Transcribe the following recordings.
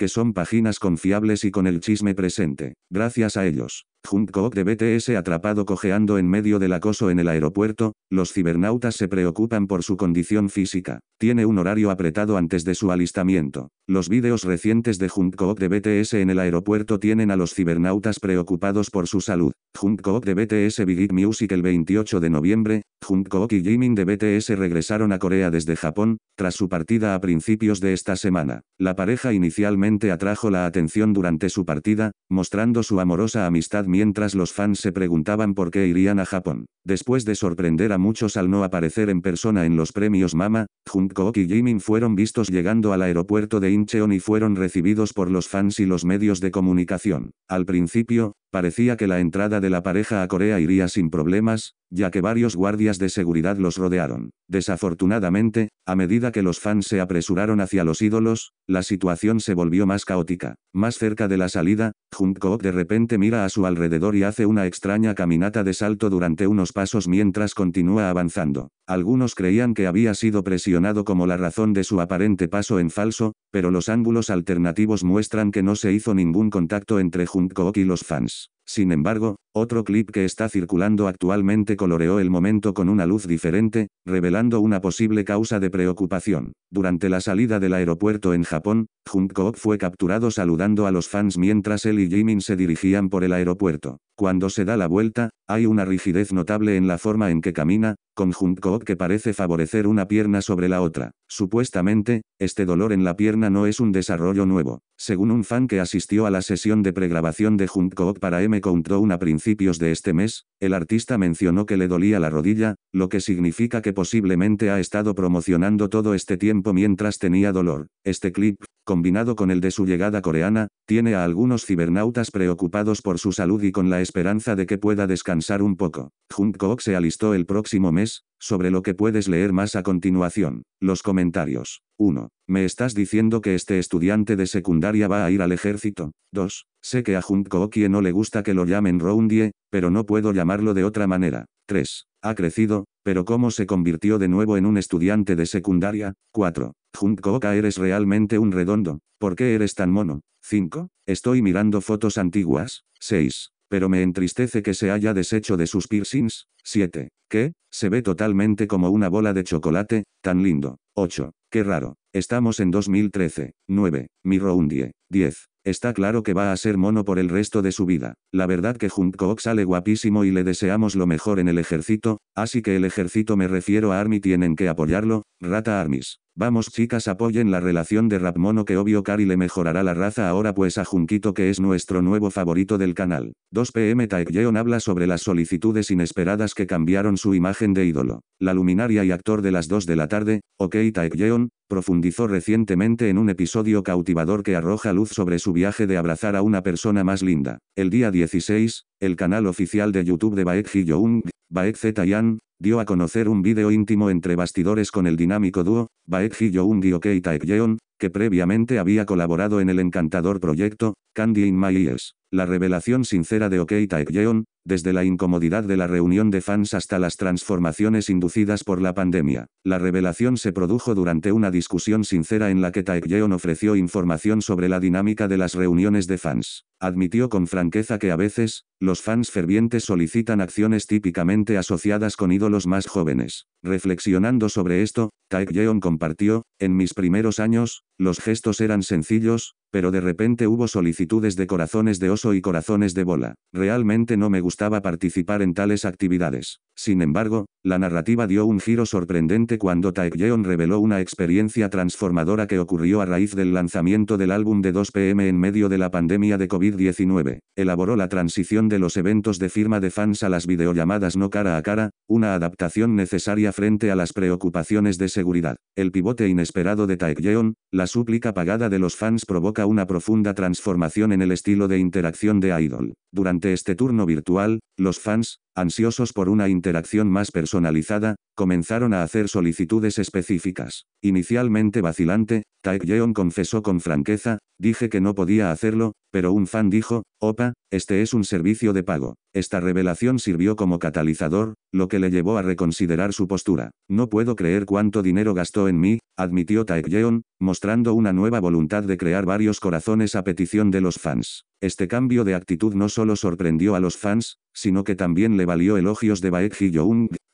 que son páginas confiables y con el chisme presente. Gracias a ellos, Jungkook de BTS atrapado cojeando en medio del acoso en el aeropuerto, los cibernautas se preocupan por su condición física. Tiene un horario apretado antes de su alistamiento. Los vídeos recientes de Jungkook de BTS en el aeropuerto tienen a los cibernautas preocupados por su salud. Jungkook de BTS Big Music el 28 de noviembre, Jungkook y Jimin de BTS regresaron a Corea desde Japón, tras su partida a principios de esta semana. La pareja inicialmente atrajo la atención durante su partida, mostrando su amorosa amistad mientras los fans se preguntaban por qué irían a Japón. Después de sorprender a muchos al no aparecer en persona en los premios Mama, Jungkook y Jimin fueron vistos llegando al aeropuerto de Incheon y fueron recibidos por los fans y los medios de comunicación. Al principio, Parecía que la entrada de la pareja a Corea iría sin problemas, ya que varios guardias de seguridad los rodearon. Desafortunadamente, a medida que los fans se apresuraron hacia los ídolos, la situación se volvió más caótica. Más cerca de la salida, Jungkook de repente mira a su alrededor y hace una extraña caminata de salto durante unos pasos mientras continúa avanzando. Algunos creían que había sido presionado como la razón de su aparente paso en falso, pero los ángulos alternativos muestran que no se hizo ningún contacto entre Jungkook y los fans. Sin embargo, otro clip que está circulando actualmente coloreó el momento con una luz diferente, revelando una posible causa de preocupación. Durante la salida del aeropuerto en Japón, Jungkook fue capturado saludando a los fans mientras él y Jimin se dirigían por el aeropuerto. Cuando se da la vuelta, hay una rigidez notable en la forma en que camina, con Jungkook que parece favorecer una pierna sobre la otra. Supuestamente, este dolor en la pierna no es un desarrollo nuevo. Según un fan que asistió a la sesión de pregrabación de Jungkook para M Countdown a principios de este mes, el artista mencionó que le dolía la rodilla, lo que significa que posiblemente ha estado promocionando todo este tiempo mientras tenía dolor. Este clip, combinado con el de su llegada coreana, tiene a algunos cibernautas preocupados por su salud y con la esperanza de que pueda descansar un poco. Jungkook se alistó el próximo mes, sobre lo que puedes leer más a continuación. Los comentarios. 1. ¿Me estás diciendo que este estudiante de secundaria va a ir al ejército? 2. Sé que a Juntkookie no le gusta que lo llamen Roundie, pero no puedo llamarlo de otra manera. 3. Ha crecido, pero ¿cómo se convirtió de nuevo en un estudiante de secundaria? 4. Juntkooka eres realmente un redondo. ¿Por qué eres tan mono? 5. Estoy mirando fotos antiguas. 6 pero me entristece que se haya deshecho de sus piercings. 7. Que, se ve totalmente como una bola de chocolate, tan lindo. 8. Qué raro. Estamos en 2013. 9. Mi Roundie. 10. Está claro que va a ser mono por el resto de su vida. La verdad que Jungkook sale guapísimo y le deseamos lo mejor en el ejército, así que el ejército me refiero a Army tienen que apoyarlo, Rata Armis. Vamos chicas apoyen la relación de Rapmono que obvio Kari le mejorará la raza ahora pues a Junquito que es nuestro nuevo favorito del canal. 2pm Taekyeon habla sobre las solicitudes inesperadas que cambiaron su imagen de ídolo. La luminaria y actor de las 2 de la tarde, Ok Taekyeon, profundizó recientemente en un episodio cautivador que arroja luz sobre su viaje de abrazar a una persona más linda. El día 16, el canal oficial de YouTube de Baek Ji-young, Baek dio a conocer un vídeo íntimo entre bastidores con el dinámico dúo, Baek young y Ok que previamente había colaborado en el encantador proyecto, Candy in My Ears. La revelación sincera de Ok Taekyeon, desde la incomodidad de la reunión de fans hasta las transformaciones inducidas por la pandemia. La revelación se produjo durante una discusión sincera en la que Taekyeon ofreció información sobre la dinámica de las reuniones de fans. Admitió con franqueza que a veces, los fans fervientes solicitan acciones típicamente asociadas con ídolos más jóvenes. Reflexionando sobre esto, Taekyeon compartió, en mis primeros años, los gestos eran sencillos, pero de repente hubo solicitudes de corazones de oso y corazones de bola. Realmente no me gusta gustaba participar en tales actividades. Sin embargo, la narrativa dio un giro sorprendente cuando Taekyeon reveló una experiencia transformadora que ocurrió a raíz del lanzamiento del álbum de 2PM en medio de la pandemia de COVID-19. Elaboró la transición de los eventos de firma de fans a las videollamadas no cara a cara, una adaptación necesaria frente a las preocupaciones de seguridad. El pivote inesperado de Taekyeon, la súplica pagada de los fans provoca una profunda transformación en el estilo de interacción de Idol. Durante este turno virtual, los fans, ansiosos por una interacción más personalizada, comenzaron a hacer solicitudes específicas. Inicialmente vacilante, Taekyeon confesó con franqueza, dije que no podía hacerlo, pero un fan dijo, opa, este es un servicio de pago. Esta revelación sirvió como catalizador, lo que le llevó a reconsiderar su postura. No puedo creer cuánto dinero gastó en mí, admitió Taekyeon, mostrando una nueva voluntad de crear varios corazones a petición de los fans. Este cambio de actitud no solo sorprendió a los fans, sino que también le valió elogios de Baek Ji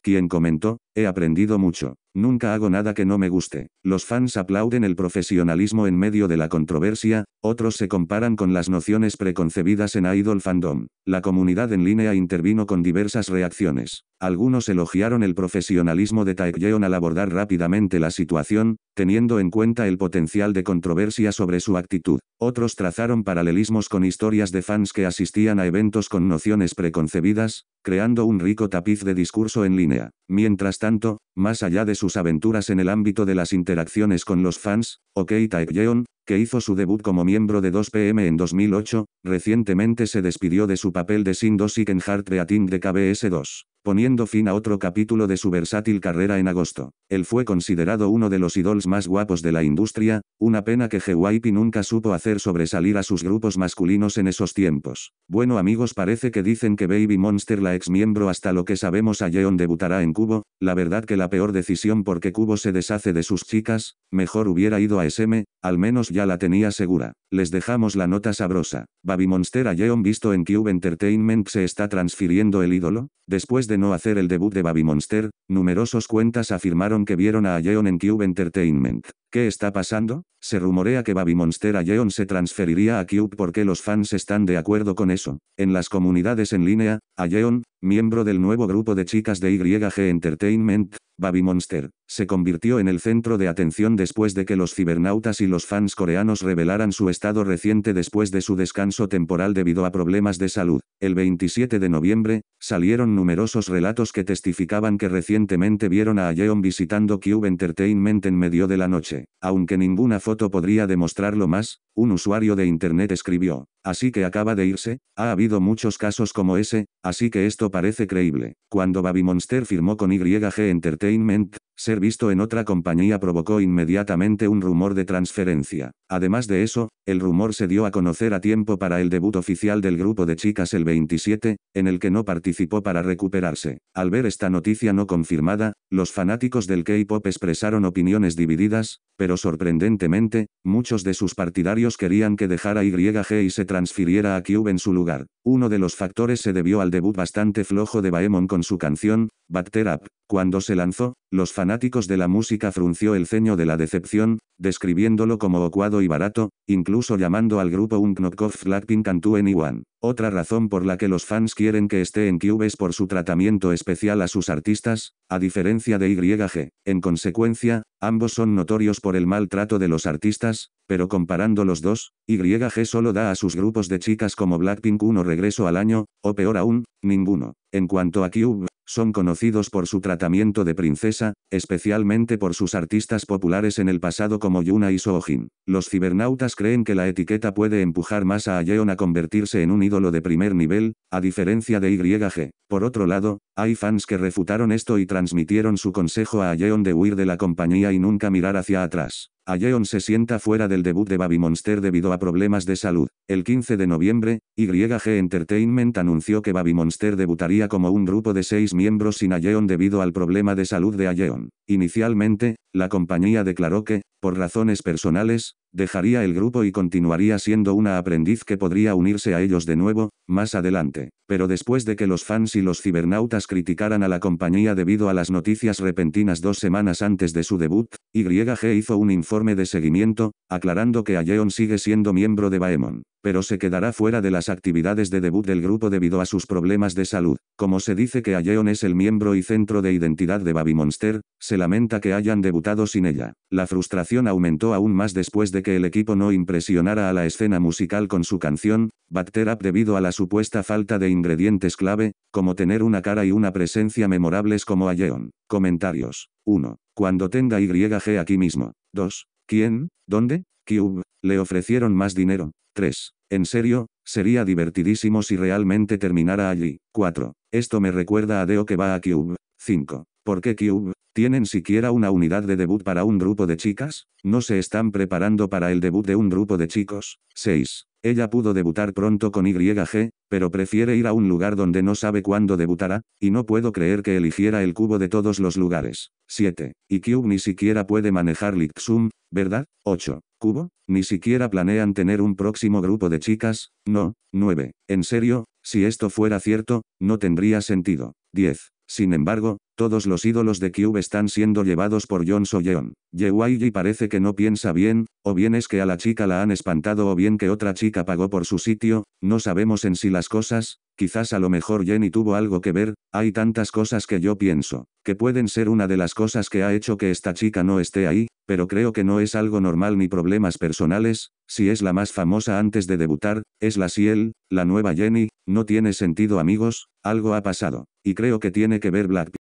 quien comentó, he aprendido mucho, nunca hago nada que no me guste. Los fans aplauden el profesionalismo en medio de la controversia, otros se comparan con las nociones preconcebidas en Idol Fandom. La comunidad en línea intervino con diversas reacciones. Algunos elogiaron el profesionalismo de Taekyeon al abordar rápidamente la situación, teniendo en cuenta el potencial de controversia sobre su actitud. Otros trazaron paralelismos con historias de fans que asistían a eventos con nociones preconcebidas, creando un rico tapiz de discurso en línea. Mientras tanto, más allá de sus aventuras en el ámbito de las interacciones con los fans, OK Taekyeon, que hizo su debut como miembro de 2PM en 2008, recientemente se despidió de su papel de Sin en Heart Beating de KBS2 poniendo fin a otro capítulo de su versátil carrera en agosto. Él fue considerado uno de los idols más guapos de la industria, una pena que JYP nunca supo hacer sobresalir a sus grupos masculinos en esos tiempos. Bueno amigos parece que dicen que Baby Monster la ex miembro hasta lo que sabemos a Yeon debutará en Cubo, la verdad que la peor decisión porque Cubo se deshace de sus chicas, mejor hubiera ido a SM, al menos ya la tenía segura. Les dejamos la nota sabrosa. Baby Monster a Yeon visto en Cube Entertainment se está transfiriendo el ídolo, después de no hacer el debut de Baby Monster, numerosos cuentas afirmaron que vieron a Aeon en Cube Entertainment. ¿Qué está pasando? Se rumorea que Babymonster Monster se transferiría a Cube porque los fans están de acuerdo con eso. En las comunidades en línea, yeon miembro del nuevo grupo de chicas de YG Entertainment, Baby Monster, se convirtió en el centro de atención después de que los cibernautas y los fans coreanos revelaran su estado reciente después de su descanso temporal debido a problemas de salud. El 27 de noviembre, salieron numerosos relatos que testificaban que recientemente vieron a yeon visitando Cube Entertainment en medio de la noche aunque ninguna foto podría demostrarlo más, un usuario de Internet escribió así que acaba de irse, ha habido muchos casos como ese, así que esto parece creíble. Cuando Baby Monster firmó con YG Entertainment, ser visto en otra compañía provocó inmediatamente un rumor de transferencia. Además de eso, el rumor se dio a conocer a tiempo para el debut oficial del grupo de chicas el 27, en el que no participó para recuperarse. Al ver esta noticia no confirmada, los fanáticos del K-pop expresaron opiniones divididas, pero sorprendentemente, muchos de sus partidarios querían que dejara YG y se transfiriera a Cube en su lugar. Uno de los factores se debió al debut bastante flojo de Baemon con su canción, Batter Up. Cuando se lanzó, los fanáticos de la música frunció el ceño de la decepción, describiéndolo como ocuado y barato, incluso llamando al grupo un knockoff Blackpink and 21. Otra razón por la que los fans quieren que esté en Cube es por su tratamiento especial a sus artistas, a diferencia de YG. En consecuencia, ambos son notorios por el maltrato de los artistas, pero comparando los dos, YG solo da a sus grupos de chicas como Blackpink uno regreso al año, o peor aún, ninguno. En cuanto a Cube, son conocidos por su tratamiento de princesa, especialmente por sus artistas populares en el pasado como Yuna y Soojin. Los cibernautas creen que la etiqueta puede empujar más a Ayeon a convertirse en un ídolo de primer nivel, a diferencia de YG. Por otro lado, hay fans que refutaron esto y transmitieron su consejo a Ayeon de huir de la compañía y nunca mirar hacia atrás. Ayeon se sienta fuera del debut de Baby Monster debido a problemas de salud. El 15 de noviembre, YG Entertainment anunció que Baby Monster debutaría como un grupo de seis miembros sin Ayeon debido al problema de salud de Ayeon. Inicialmente, la compañía declaró que, por razones personales, dejaría el grupo y continuaría siendo una aprendiz que podría unirse a ellos de nuevo, más adelante. Pero después de que los fans y los cibernautas criticaran a la compañía debido a las noticias repentinas dos semanas antes de su debut, YG hizo un informe de seguimiento, aclarando que Ayeon sigue siendo miembro de Baemon pero se quedará fuera de las actividades de debut del grupo debido a sus problemas de salud. Como se dice que Ayeon es el miembro y centro de identidad de Baby Monster, se lamenta que hayan debutado sin ella. La frustración aumentó aún más después de que el equipo no impresionara a la escena musical con su canción, Batter Up debido a la supuesta falta de ingredientes clave, como tener una cara y una presencia memorables como Ayeon. Comentarios. 1. Cuando tenga YG aquí mismo. 2. ¿Quién? ¿Dónde? Cube. Le ofrecieron más dinero. 3. En serio, sería divertidísimo si realmente terminara allí. 4. Esto me recuerda a Deo que va a Cube. 5. ¿Por qué Cube? ¿Tienen siquiera una unidad de debut para un grupo de chicas? ¿No se están preparando para el debut de un grupo de chicos? 6. Ella pudo debutar pronto con YG, pero prefiere ir a un lugar donde no sabe cuándo debutará, y no puedo creer que eligiera el cubo de todos los lugares. 7. Y Cube ni siquiera puede manejar Lixum, ¿verdad? 8. Cubo, ni siquiera planean tener un próximo grupo de chicas, no, 9. En serio, si esto fuera cierto, no tendría sentido. 10. Sin embargo, todos los ídolos de Cube están siendo llevados por John Soyeon. Yewaiji parece que no piensa bien, o bien es que a la chica la han espantado o bien que otra chica pagó por su sitio, no sabemos en sí las cosas, Quizás a lo mejor Jenny tuvo algo que ver, hay tantas cosas que yo pienso, que pueden ser una de las cosas que ha hecho que esta chica no esté ahí, pero creo que no es algo normal ni problemas personales, si es la más famosa antes de debutar, es la Ciel, la nueva Jenny, no tiene sentido amigos, algo ha pasado, y creo que tiene que ver Blackpink.